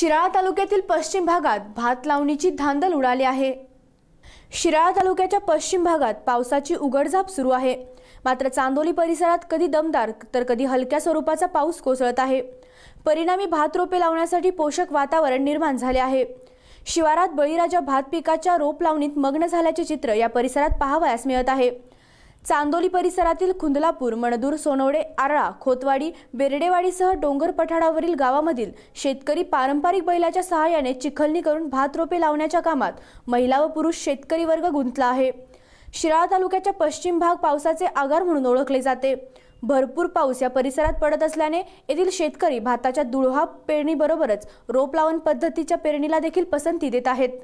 शिराळा तालुक्यातील पश्चिम भागात भात लावणीची धांदल उडाली आहे शिराळा तालुक्याच्या पश्चिम भागात पावसाची उघडझाप सुरू आहे मात्र चांदोली परिसरात कधी दमदार तर कधी हलक्या स्वरूपाचा पाऊस कोसळत आहे परिणामी भात रोपे लावण्यासाठी पोषक वातावरण निर्माण झाले आहे शिवारात बळीराजा भात पिकाच्या रोप लावणीत मग्न झाल्याचे चित्र या परिसरात पाहावयास मिळत आहे चांदोली परिसरातील खुंदलापूर मणदूर सोनवडे आरळा खोतवाडी बेरडेवाडीसह डोंगर पठाडावरील गावामधील शेतकरी पारंपरिक बैलाच्या सहाय्याने चिखलणी करून भात रोपे लावण्याच्या कामात महिला व पुरुष शेतकरी वर्ग गुंतला आहे शिराळा तालुक्याच्या पश्चिम भाग पावसाचे आगार म्हणून ओळखले जाते भरपूर पाऊस या परिसरात पडत असल्याने येथील शेतकरी भाताच्या दुळहा पेरणीबरोबरच रोप लावण पद्धतीच्या पेरणीला देखील पसंती देत आहेत